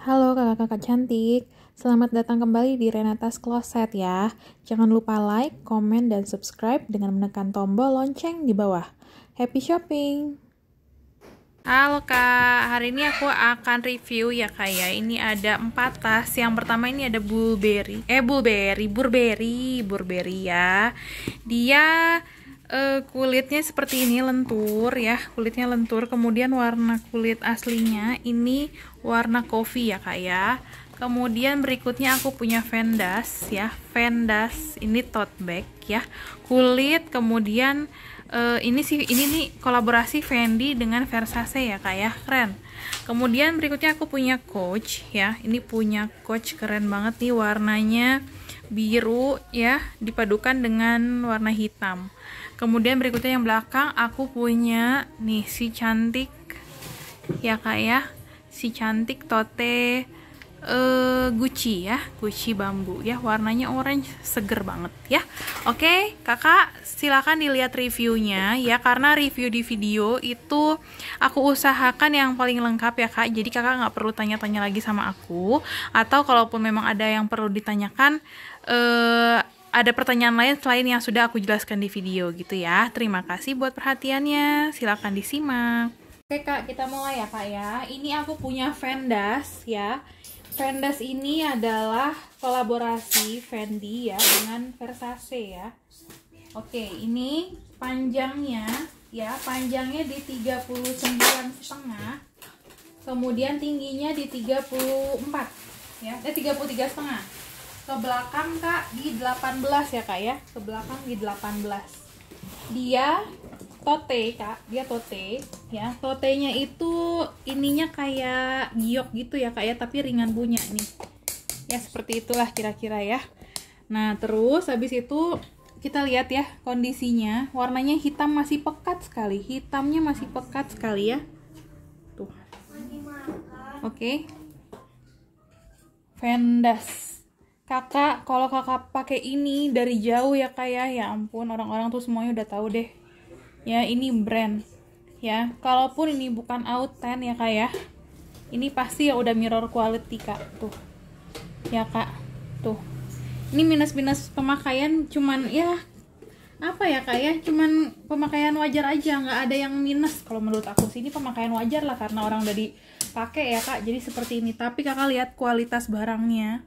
Halo kakak-kakak cantik, selamat datang kembali di Renata's Closet ya. Jangan lupa like, komen, dan subscribe dengan menekan tombol lonceng di bawah. Happy shopping! Halo kak, hari ini aku akan review ya kak ya Ini ada empat tas, yang pertama ini ada blueberry Eh blueberry, burberry, burberry ya Dia uh, kulitnya seperti ini lentur ya kulitnya lentur kemudian warna kulit aslinya ini warna coffee ya kak ya kemudian berikutnya aku punya vendas ya vendas ini tote bag ya kulit kemudian uh, ini sih ini nih kolaborasi Fendi dengan Versace ya kak ya keren kemudian berikutnya aku punya Coach ya ini punya Coach keren banget nih warnanya biru ya dipadukan dengan warna hitam kemudian berikutnya yang belakang aku punya nih si cantik ya kak ya si cantik tote uh, Gucci ya Gucci bambu ya warnanya orange seger banget ya oke okay, kakak silakan dilihat reviewnya ya karena review di video itu aku usahakan yang paling lengkap ya kak jadi kakak nggak perlu tanya-tanya lagi sama aku atau kalaupun memang ada yang perlu ditanyakan uh, ada pertanyaan lain selain yang sudah aku jelaskan di video gitu ya. Terima kasih buat perhatiannya. Silahkan disimak. Oke kak, kita mulai ya kak ya. Ini aku punya Vendas ya. Vendas ini adalah kolaborasi Fendi ya dengan Versace ya. Oke, ini panjangnya ya, panjangnya di 39 setengah. Kemudian tingginya di 34 ya, eh 33 setengah. Ke belakang Kak di 18 ya Kak ya, ke belakang di 18. Dia tote kak dia tote ya totenya itu ininya kayak giok gitu ya kak ya tapi ringan punya nih ya seperti itulah kira-kira ya nah terus habis itu kita lihat ya kondisinya warnanya hitam masih pekat sekali hitamnya masih pekat sekali ya tuh oke okay. Vendas kakak kalau kakak pakai ini dari jauh ya kayak ya ya ampun orang-orang tuh semuanya udah tahu deh ya ini brand ya kalaupun ini bukan outen ya kak ya ini pasti ya udah mirror quality kak tuh ya kak tuh ini minus-minus pemakaian cuman ya apa ya kak ya cuman pemakaian wajar aja nggak ada yang minus kalau menurut aku sih ini pemakaian wajar lah karena orang udah dipakai ya kak jadi seperti ini tapi kakak lihat kualitas barangnya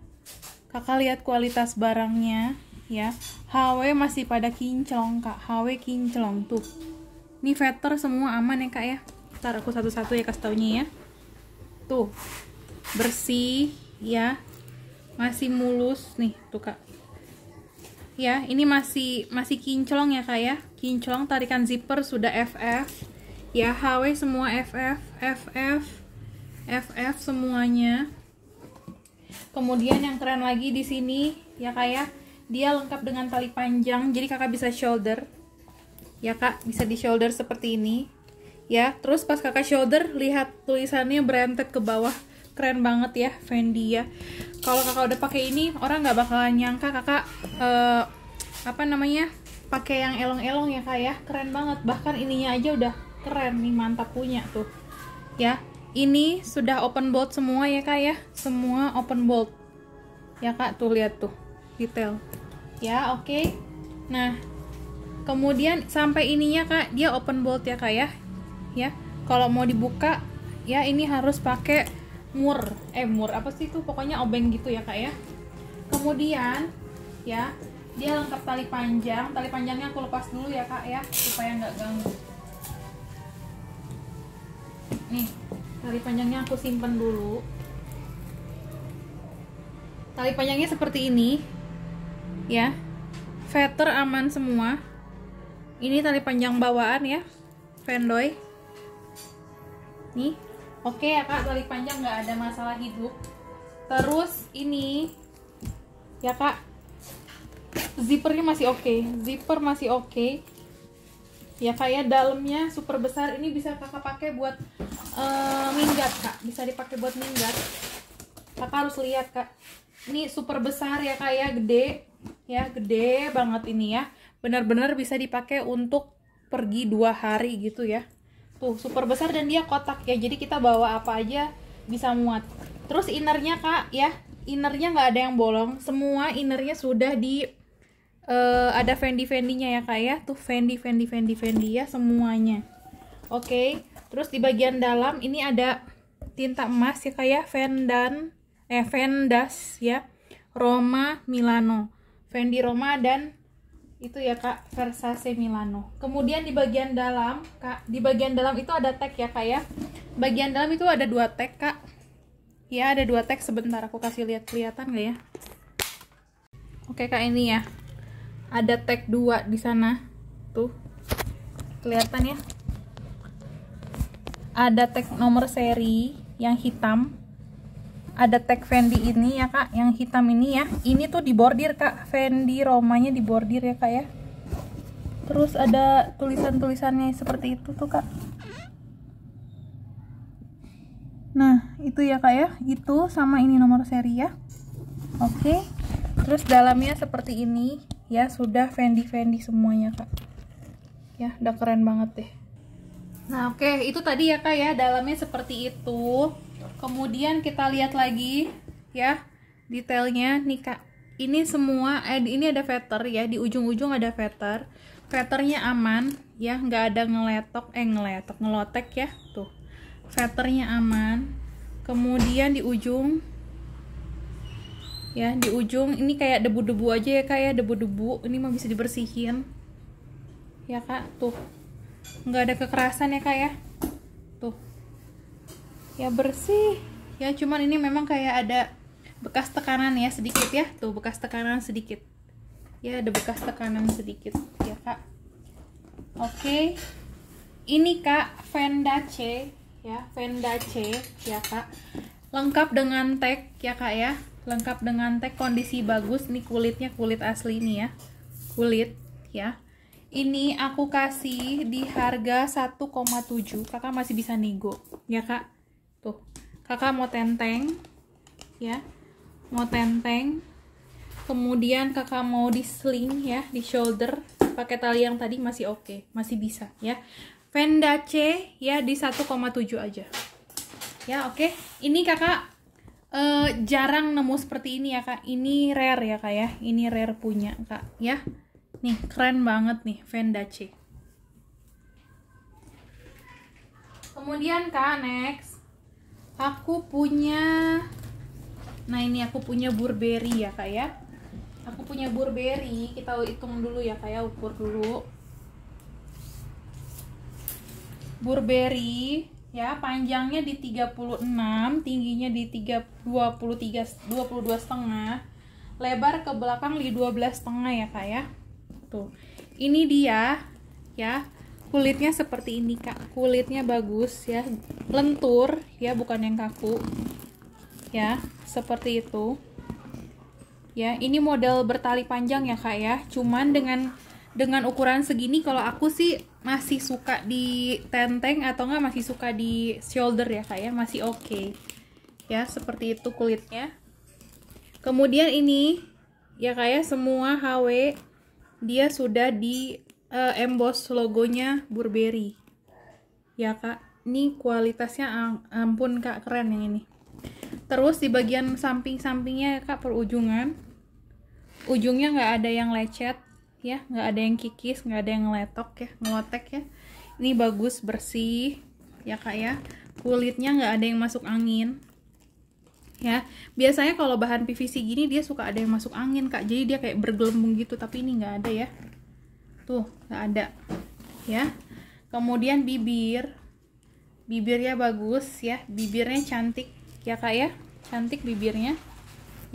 kakak lihat kualitas barangnya ya HW masih pada kinclong kak HW kinclong tuh ini vetter semua aman ya kak ya ntar aku satu-satu ya kasih taunya ya tuh bersih ya masih mulus nih tuh kak ya ini masih masih kinclong ya kak ya kinclong tarikan zipper sudah FF ya HW semua FF FF FF semuanya kemudian yang keren lagi di sini ya kak ya? dia lengkap dengan tali panjang jadi kakak bisa shoulder ya kak bisa di shoulder seperti ini ya terus pas kakak shoulder lihat tulisannya branded ke bawah keren banget ya Fendi ya kalau kakak udah pakai ini orang nggak bakalan nyangka kakak uh, apa namanya pakai yang elong-elong ya kak ya keren banget bahkan ininya aja udah keren nih mantap punya tuh ya ini sudah open bolt semua ya kak ya semua open bolt ya kak tuh lihat tuh detail. Ya, oke. Okay. Nah, kemudian sampai ininya Kak, dia open bolt ya Kak ya. Ya. Kalau mau dibuka ya ini harus pakai mur. Eh, mur apa sih itu? Pokoknya obeng gitu ya Kak ya. Kemudian ya, dia lengkap tali panjang. Tali panjangnya aku lepas dulu ya Kak ya, supaya nggak ganggu. Nih, tali panjangnya aku simpen dulu. Tali panjangnya seperti ini ya veter aman semua ini tali panjang bawaan ya vendoy nih oke ya kak tali panjang nggak ada masalah hidup terus ini ya kak zippernya masih oke okay. zipper masih oke okay. ya kayak ya, dalamnya super besar ini bisa kakak pakai buat uh, minggat kak bisa dipakai buat minggat kakak harus lihat kak ini super besar ya kak ya, gede ya gede banget ini ya benar-benar bisa dipakai untuk pergi dua hari gitu ya tuh super besar dan dia kotak ya jadi kita bawa apa aja bisa muat terus innernya kak ya innernya nggak ada yang bolong semua innernya sudah di uh, ada fendi fendinya ya kak ya tuh fendi fendi fendi fendi ya semuanya oke okay. terus di bagian dalam ini ada tinta emas ya kak ya vendan eh vendas ya Roma Milano Fendi Roma dan itu ya kak Versace Milano kemudian di bagian dalam kak di bagian dalam itu ada tag ya kak ya bagian dalam itu ada dua tag kak ya ada dua tag sebentar aku kasih lihat kelihatan gak ya oke kak ini ya ada tag dua di sana tuh kelihatan ya ada tag nomor seri yang hitam ada tag Fendi ini ya kak yang hitam ini ya ini tuh dibordir kak Fendi romanya dibordir ya kak ya terus ada tulisan-tulisannya seperti itu tuh kak nah itu ya kak ya itu sama ini nomor seri ya oke terus dalamnya seperti ini ya sudah Fendi-Fendi semuanya kak ya udah keren banget deh nah oke okay. itu tadi ya kak ya dalamnya seperti itu kemudian kita lihat lagi ya detailnya nih kak ini semua eh, ini ada veter ya di ujung-ujung ada veter veternya aman ya nggak ada ngeletok eh ngeletok ngelotek ya tuh veternya aman kemudian di ujung ya di ujung ini kayak debu-debu aja ya kak ya debu-debu ini mau bisa dibersihin ya kak tuh nggak ada kekerasan ya kak ya tuh ya bersih ya cuman ini memang kayak ada bekas tekanan ya sedikit ya tuh bekas tekanan sedikit ya ada bekas tekanan sedikit ya kak oke ini kak Venda C ya Venda C ya kak lengkap dengan tag ya kak ya lengkap dengan tag kondisi bagus nih kulitnya kulit asli nih ya kulit ya ini aku kasih di harga 1,7 kakak masih bisa nego ya kak tuh kakak mau tenteng ya mau tenteng kemudian kakak mau di sling ya di shoulder pakai tali yang tadi masih oke okay, masih bisa ya Venda C ya di 1,7 aja ya oke okay. ini kakak uh, jarang nemu seperti ini ya kak ini rare ya kak ya ini rare punya kak ya nih keren banget nih Venda C kemudian kak next aku punya nah ini aku punya burberry ya kak ya aku punya burberry kita hitung dulu ya kak ya ukur dulu burberry ya panjangnya di 36 tingginya di 3, 23 22 setengah lebar ke belakang di 12 setengah ya kak ya tuh ini dia ya kulitnya seperti ini kak kulitnya bagus ya lentur ya bukan yang kaku ya seperti itu ya ini model bertali panjang ya kak ya cuman dengan dengan ukuran segini kalau aku sih masih suka di tenteng atau enggak masih suka di shoulder ya kak ya masih oke okay. ya seperti itu kulitnya kemudian ini ya kak ya semua HW dia sudah di uh, emboss logonya Burberry ya kak ini kualitasnya ampun kak keren yang ini terus di bagian samping-sampingnya ya kak perujungan ujungnya nggak ada yang lecet ya nggak ada yang kikis nggak ada yang ngeletok ya Ngotek, ya ini bagus bersih ya kak ya kulitnya nggak ada yang masuk angin ya biasanya kalau bahan PVC gini dia suka ada yang masuk angin kak jadi dia kayak bergelembung gitu tapi ini nggak ada ya tuh nggak ada ya kemudian bibir bibirnya bagus ya bibirnya cantik ya kak ya cantik bibirnya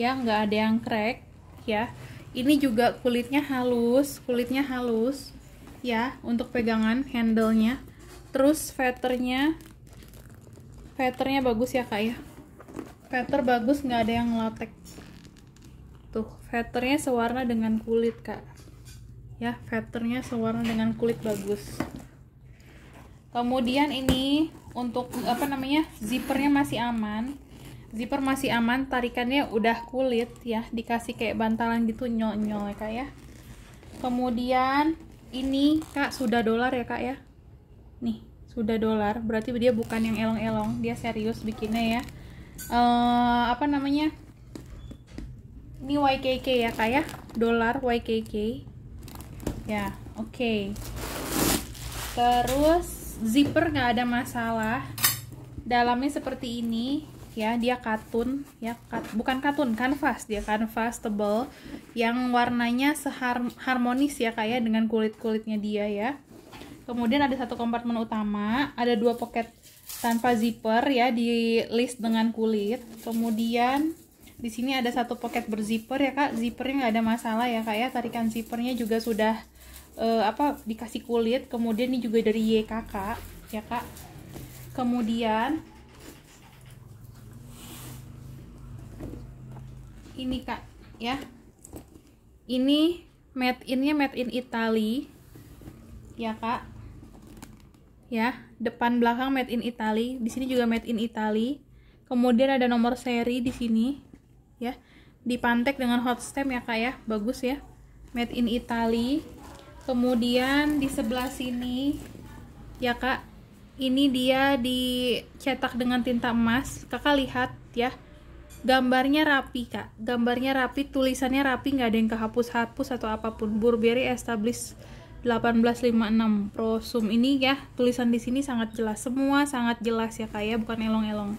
ya nggak ada yang crack ya ini juga kulitnya halus kulitnya halus ya untuk pegangan handlenya terus veternya veternya bagus ya kak ya veter bagus nggak ada yang latek tuh veternya sewarna dengan kulit kak ya patternnya sewarna dengan kulit bagus kemudian ini untuk apa namanya zippernya masih aman zipper masih aman tarikannya udah kulit ya dikasih kayak bantalan gitu nyol-nyol ya kak ya kemudian ini kak sudah dolar ya kak ya nih sudah dolar berarti dia bukan yang elong-elong dia serius bikinnya ya e, apa namanya ini YKK ya kak ya dolar YKK ya oke okay. terus zipper nggak ada masalah dalamnya seperti ini ya dia katun ya kat, bukan katun kanvas dia kanvas tebal yang warnanya seharmonis ya kayak ya, dengan kulit kulitnya dia ya kemudian ada satu kompartemen utama ada dua pocket tanpa zipper ya di list dengan kulit kemudian di sini ada satu pocket berzipper ya kak zippernya nggak ada masalah ya kak ya tarikan zippernya juga sudah uh, apa dikasih kulit kemudian ini juga dari YKK ya kak kemudian ini kak ya ini made innya made in Italy ya kak ya depan belakang made in Italy di sini juga made in Italy kemudian ada nomor seri di sini ya dipantek dengan hot stamp ya kak ya bagus ya made in Italy kemudian di sebelah sini ya kak ini dia dicetak dengan tinta emas kakak lihat ya gambarnya rapi kak gambarnya rapi tulisannya rapi nggak ada yang kehapus-hapus atau apapun Burberry establish 1856 prosum ini ya tulisan di sini sangat jelas semua sangat jelas ya kak ya bukan elong-elong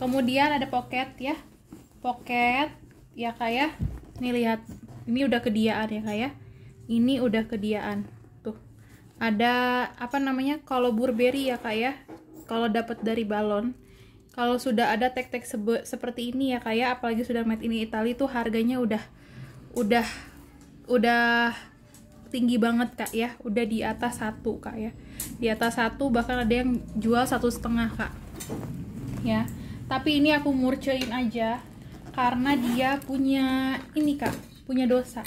kemudian ada pocket ya pocket ya kak ya ini lihat ini udah kediaan ya kak ya ini udah kediaan tuh ada apa namanya kalau burberry ya kak ya kalau dapat dari balon kalau sudah ada tek-tek seperti ini ya kak ya, apalagi sudah made in Italy tuh harganya udah udah udah tinggi banget kak ya udah di atas satu kak ya di atas satu bahkan ada yang jual satu setengah kak ya tapi ini aku murcein aja karena dia punya ini kak punya dosa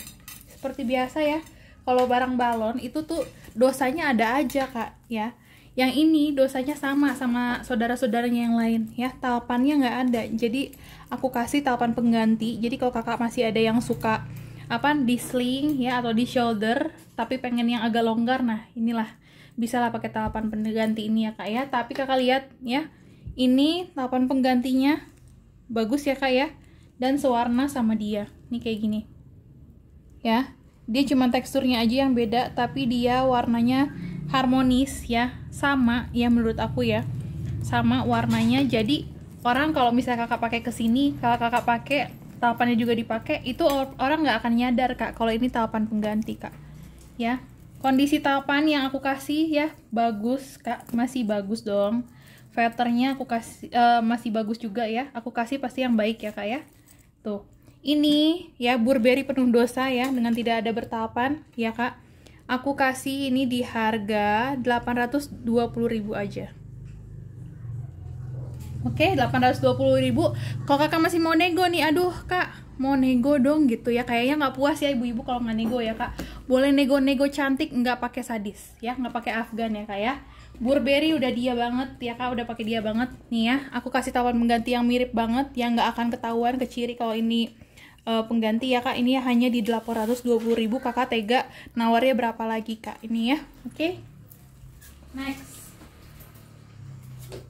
seperti biasa ya kalau barang balon itu tuh dosanya ada aja kak ya yang ini dosanya sama sama saudara-saudaranya yang lain ya talpannya nggak ada jadi aku kasih talpan pengganti jadi kalau kakak masih ada yang suka apa di sling ya atau di shoulder tapi pengen yang agak longgar nah inilah bisa lah pakai tahapan pengganti ini ya kak ya tapi kakak lihat ya ini tahapan penggantinya bagus ya kak ya dan sewarna sama dia nih kayak gini ya dia cuma teksturnya aja yang beda tapi dia warnanya harmonis ya sama ya menurut aku ya sama warnanya jadi orang kalau misalnya kakak pakai kesini kalau kakak pakai tahapannya juga dipakai itu orang nggak akan nyadar kak kalau ini tahapan pengganti kak ya kondisi tahapan yang aku kasih ya bagus kak masih bagus dong filternya aku kasih uh, masih bagus juga ya aku kasih pasti yang baik ya kak ya tuh ini ya Burberry penuh dosa ya dengan tidak ada bertahapan ya kak aku kasih ini di harga 820.000 aja oke 820.000 kalau kakak masih mau nego nih aduh kak mau nego dong gitu ya kayaknya nggak puas ya ibu-ibu kalau nggak nego ya kak boleh nego-nego cantik nggak pakai sadis ya nggak pakai afgan ya kak ya Burberry udah dia banget ya kak udah pakai dia banget nih ya aku kasih tawaran mengganti yang mirip banget yang nggak akan ketahuan keciri kalau ini uh, pengganti ya kak ini hanya di 820.000 ribu kakak tega nawarnya berapa lagi kak ini ya oke okay. next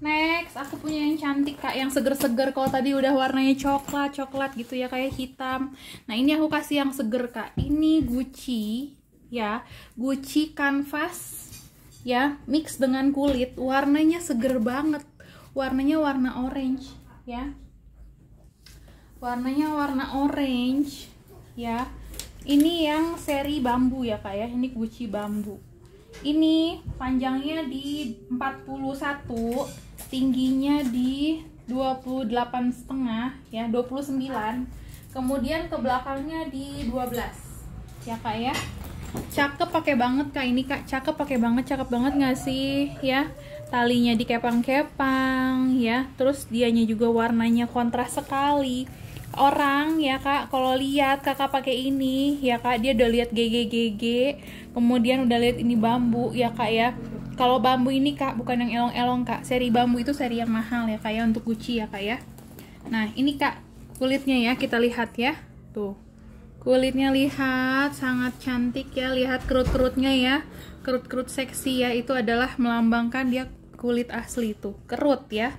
next aku punya yang cantik kak yang seger-seger kalau tadi udah warnanya coklat coklat gitu ya kayak hitam nah ini aku kasih yang seger kak ini Gucci ya Gucci canvas ya mix dengan kulit warnanya seger banget warnanya warna orange ya warnanya warna orange ya ini yang seri bambu ya kak ya ini guci bambu ini panjangnya di 41 tingginya di 28 setengah ya 29 kemudian ke belakangnya di 12 ya kak ya cakep pakai banget kak ini kak cakep pakai banget cakep banget nggak sih ya talinya dikepang-kepang ya terus dianya juga warnanya kontras sekali orang ya kak kalau lihat kakak pakai ini ya kak dia udah lihat GGGG kemudian udah lihat ini bambu ya kak ya kalau bambu ini kak bukan yang elong-elong kak seri bambu itu seri yang mahal ya kak ya untuk guci ya kak ya nah ini kak kulitnya ya kita lihat ya tuh kulitnya lihat sangat cantik ya lihat kerut-kerutnya ya kerut-kerut seksi ya itu adalah melambangkan dia kulit asli tuh kerut ya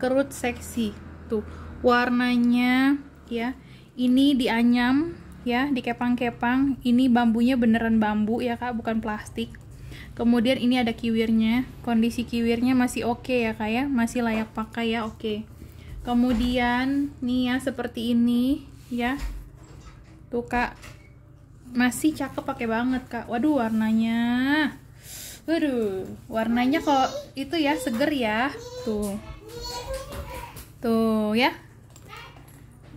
kerut seksi tuh warnanya ya ini dianyam ya dikepang-kepang ini bambunya beneran bambu ya kak bukan plastik kemudian ini ada kiwirnya kondisi kiwirnya masih oke okay ya kak ya masih layak pakai ya oke okay. kemudian nih ya seperti ini ya tuh kak masih cakep pakai banget kak waduh warnanya waduh warnanya kok itu ya seger ya tuh tuh ya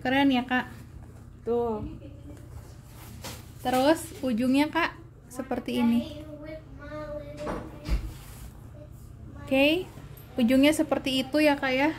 keren ya kak tuh terus ujungnya kak seperti ini oke okay. ujungnya seperti itu ya kak ya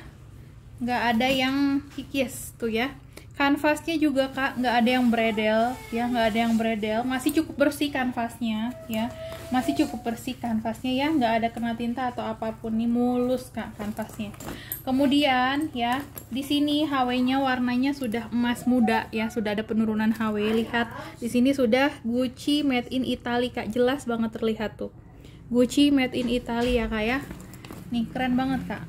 nggak ada yang kikis tuh ya kanvasnya juga kak nggak ada yang bredel ya nggak ada yang bredel masih cukup bersih kanvasnya ya masih cukup bersih kanvasnya ya nggak ada kena tinta atau apapun nih mulus kak kanvasnya kemudian ya di sini HW-nya warnanya sudah emas muda ya sudah ada penurunan HW lihat di sini sudah Gucci made in Italy kak jelas banget terlihat tuh Gucci made in Italy ya kak ya nih keren banget kak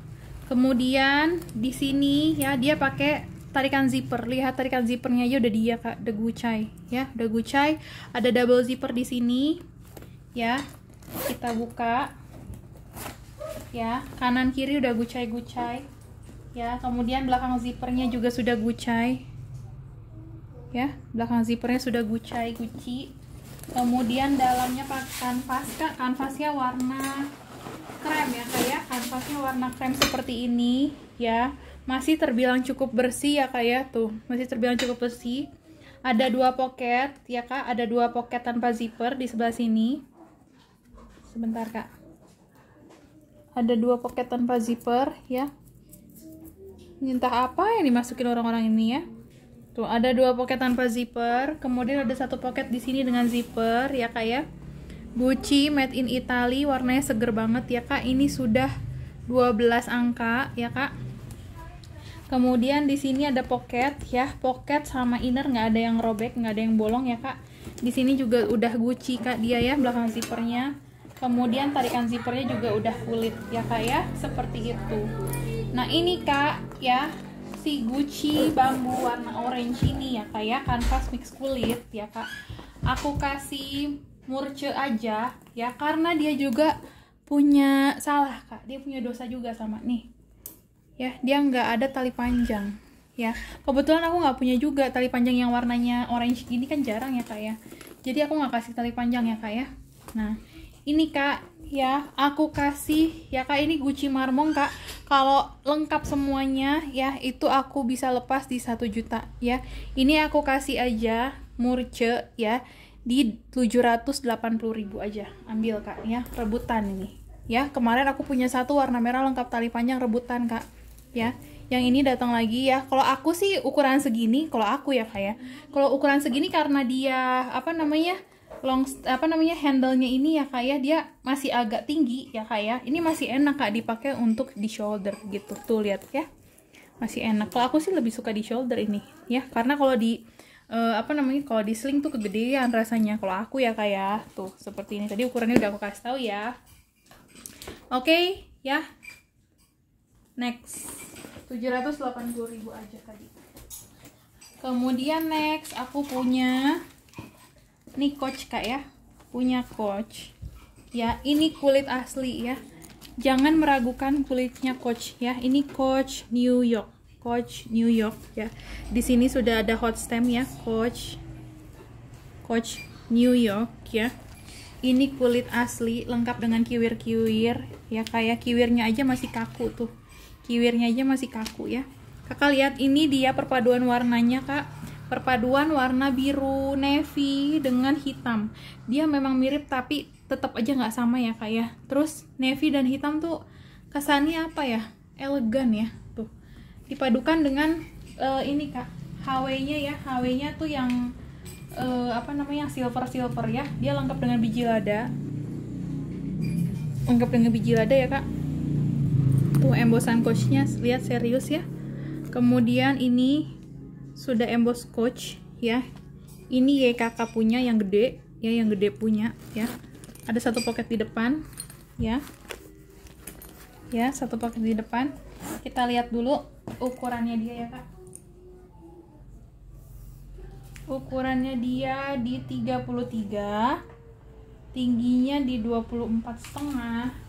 kemudian di sini ya dia pakai tarikan zipper lihat tarikan zippernya ya udah dia kak udah gucai ya udah gucai ada double zipper di sini ya kita buka ya kanan kiri udah gucai gucai ya kemudian belakang zippernya juga sudah gucai ya belakang zippernya sudah gucai guci kemudian dalamnya kanvas kak kanvasnya warna krem ya kayak ya. kanvasnya warna krem seperti ini ya masih terbilang cukup bersih ya kak ya tuh masih terbilang cukup bersih ada dua pocket ya kak ada dua pocket tanpa zipper di sebelah sini sebentar kak ada dua pocket tanpa zipper ya entah apa yang dimasukin orang-orang ini ya tuh ada dua pocket tanpa zipper kemudian ada satu pocket di sini dengan zipper ya kak ya Gucci made in Italy warnanya seger banget ya kak ini sudah 12 angka ya kak Kemudian di sini ada pocket ya, pocket sama inner nggak ada yang robek, nggak ada yang bolong ya kak. Di sini juga udah Gucci kak dia ya belakang zippernya. Kemudian tarikan zippernya juga udah kulit ya kak ya, seperti itu. Nah ini kak ya si Gucci bambu warna orange ini ya kak ya, kanvas mix kulit ya kak. Aku kasih murce aja ya karena dia juga punya salah kak, dia punya dosa juga sama nih ya dia nggak ada tali panjang ya kebetulan aku nggak punya juga tali panjang yang warnanya orange gini kan jarang ya kak ya jadi aku nggak kasih tali panjang ya kak ya nah ini kak ya aku kasih ya kak ini Gucci marmong kak kalau lengkap semuanya ya itu aku bisa lepas di satu juta ya ini aku kasih aja murce ya di puluh ribu aja ambil kak ya rebutan ini ya kemarin aku punya satu warna merah lengkap tali panjang rebutan kak ya yang ini datang lagi ya kalau aku sih ukuran segini kalau aku ya kayak ya. kalau ukuran segini karena dia apa namanya long apa namanya handlenya ini ya kayak ya, dia masih agak tinggi ya kayak ya. ini masih enak kak dipakai untuk di shoulder gitu tuh lihat ya masih enak kalau aku sih lebih suka di shoulder ini ya karena kalau di uh, apa namanya kalau di sling tuh kegedean rasanya kalau aku ya kayak tuh seperti ini tadi ukurannya udah aku kasih tahu ya oke okay, ya next 780 ribu aja tadi kemudian next aku punya ini coach kak ya punya coach ya ini kulit asli ya jangan meragukan kulitnya coach ya ini coach New York coach New York ya di sini sudah ada hot stem ya coach coach New York ya ini kulit asli lengkap dengan kiwir-kiwir ya kayak kiwirnya aja masih kaku tuh kiwirnya aja masih kaku ya kakak lihat ini dia perpaduan warnanya kak perpaduan warna biru navy dengan hitam dia memang mirip tapi tetap aja nggak sama ya kak ya terus navy dan hitam tuh kesannya apa ya elegan ya tuh dipadukan dengan uh, ini kak HW-nya ya HW-nya tuh yang uh, apa namanya yang silver silver ya dia lengkap dengan biji lada lengkap dengan biji lada ya kak tuh embosan coachnya lihat serius ya kemudian ini sudah emboss coach ya ini YKK punya yang gede ya yang gede punya ya ada satu pocket di depan ya ya satu pocket di depan kita lihat dulu ukurannya dia ya kak ukurannya dia di 33 tingginya di 24 setengah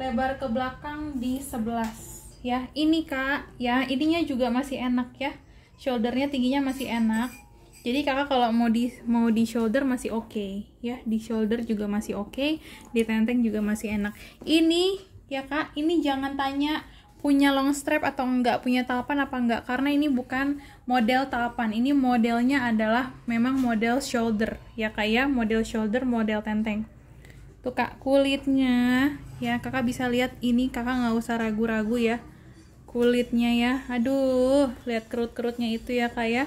lebar ke belakang di 11 ya ini kak ya ininya juga masih enak ya shouldernya tingginya masih enak jadi kakak kalau mau di mau di shoulder masih oke okay, ya di shoulder juga masih oke okay, di tenteng juga masih enak ini ya kak ini jangan tanya punya long strap atau enggak punya tahapan apa enggak karena ini bukan model tahapan ini modelnya adalah memang model shoulder ya kak ya model shoulder model tenteng tuh kak kulitnya ya kakak bisa lihat ini kakak nggak usah ragu-ragu ya kulitnya ya aduh lihat kerut-kerutnya itu ya kak ya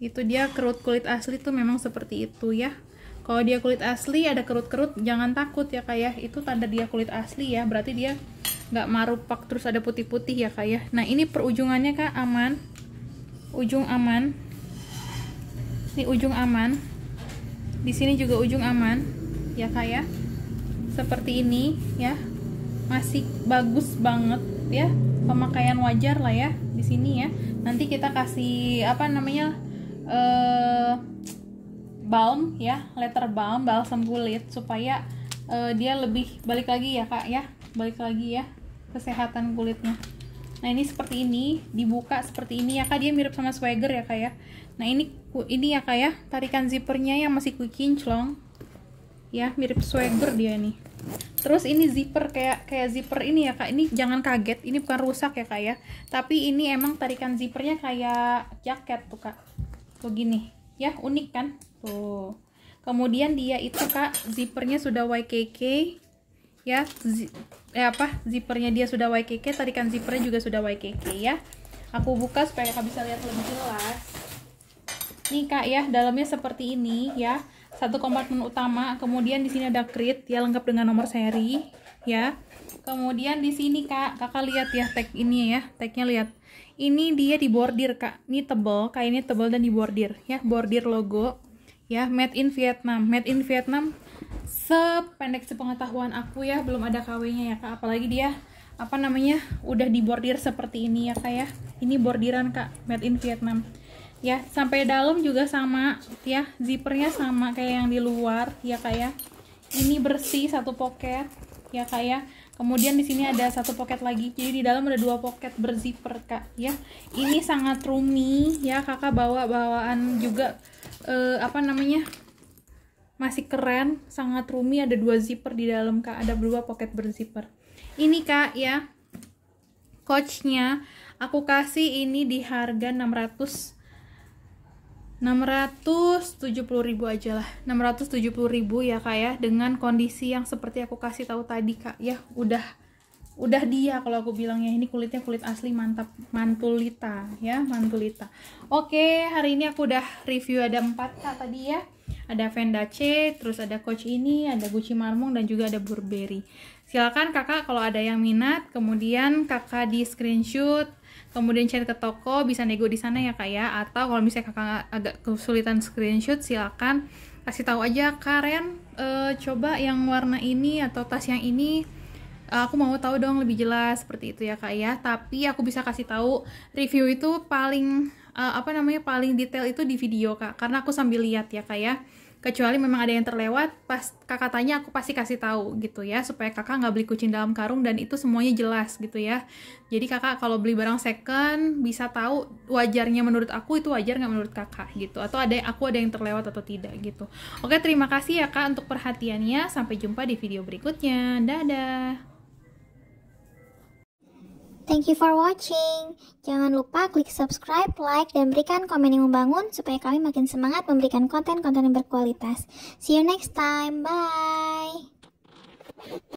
itu dia kerut kulit asli tuh memang seperti itu ya kalau dia kulit asli ada kerut-kerut jangan takut ya kak ya itu tanda dia kulit asli ya berarti dia nggak marupak terus ada putih-putih ya kak ya nah ini perujungannya kak aman ujung aman ini ujung aman di sini juga ujung aman ya kak ya seperti ini ya masih bagus banget ya pemakaian wajar lah ya di sini ya nanti kita kasih apa namanya uh, balm ya letter balm balsam kulit supaya uh, dia lebih balik lagi ya kak ya balik lagi ya kesehatan kulitnya nah ini seperti ini dibuka seperti ini ya kak dia mirip sama swagger ya kak ya nah ini ini ya kak ya tarikan zippernya yang masih kucing long ya mirip swagger dia nih Terus ini zipper kayak kayak zipper ini ya kak. Ini jangan kaget, ini bukan rusak ya kak ya. Tapi ini emang tarikan zippernya kayak jaket tuh kak. Tuh gini, ya unik kan? Tuh. Kemudian dia itu kak zippernya sudah YKK ya. eh apa? Zippernya dia sudah YKK, tarikan zippernya juga sudah YKK ya. Aku buka supaya kak bisa lihat lebih jelas. Nih kak ya, dalamnya seperti ini ya satu kompartemen utama kemudian di sini ada crate ya lengkap dengan nomor seri ya kemudian di sini kak kakak lihat ya tag ini ya tagnya lihat ini dia dibordir kak ini tebal kak ini tebal dan dibordir ya bordir logo ya made in Vietnam made in Vietnam sependek sepengetahuan aku ya belum ada kw ya kak apalagi dia apa namanya udah dibordir seperti ini ya kak ya ini bordiran kak made in Vietnam ya sampai dalam juga sama ya zipernya sama kayak yang di luar ya kayak ya. ini bersih satu pocket ya kak ya kemudian di sini ada satu pocket lagi jadi di dalam ada dua pocket berzipper kak ya ini sangat roomy ya kakak bawa bawaan juga eh, apa namanya masih keren sangat roomy ada dua zipper di dalam kak ada dua pocket berzipper ini kak ya coachnya aku kasih ini di harga 600 670 ribu aja lah 670 ribu ya kak ya dengan kondisi yang seperti aku kasih tahu tadi kak ya udah udah dia kalau aku bilangnya ini kulitnya kulit asli mantap mantulita ya mantulita oke hari ini aku udah review ada empat kak tadi ya ada Venda C terus ada Coach ini ada Gucci Marmong dan juga ada Burberry silakan kakak kalau ada yang minat kemudian kakak di screenshot kemudian chat ke toko bisa nego di sana ya kak ya atau kalau misalnya kakak agak kesulitan screenshot silakan kasih tahu aja Karen uh, eh, coba yang warna ini atau tas yang ini eh, aku mau tahu dong lebih jelas seperti itu ya kak ya tapi aku bisa kasih tahu review itu paling uh, apa namanya paling detail itu di video kak karena aku sambil lihat ya kak ya kecuali memang ada yang terlewat pas kakak tanya aku pasti kasih tahu gitu ya supaya kakak nggak beli kucing dalam karung dan itu semuanya jelas gitu ya jadi kakak kalau beli barang second bisa tahu wajarnya menurut aku itu wajar nggak menurut kakak gitu atau ada aku ada yang terlewat atau tidak gitu oke terima kasih ya kak untuk perhatiannya sampai jumpa di video berikutnya dadah Thank you for watching. Jangan lupa klik subscribe, like, dan berikan komen yang membangun supaya kami makin semangat memberikan konten-konten yang berkualitas. See you next time. Bye.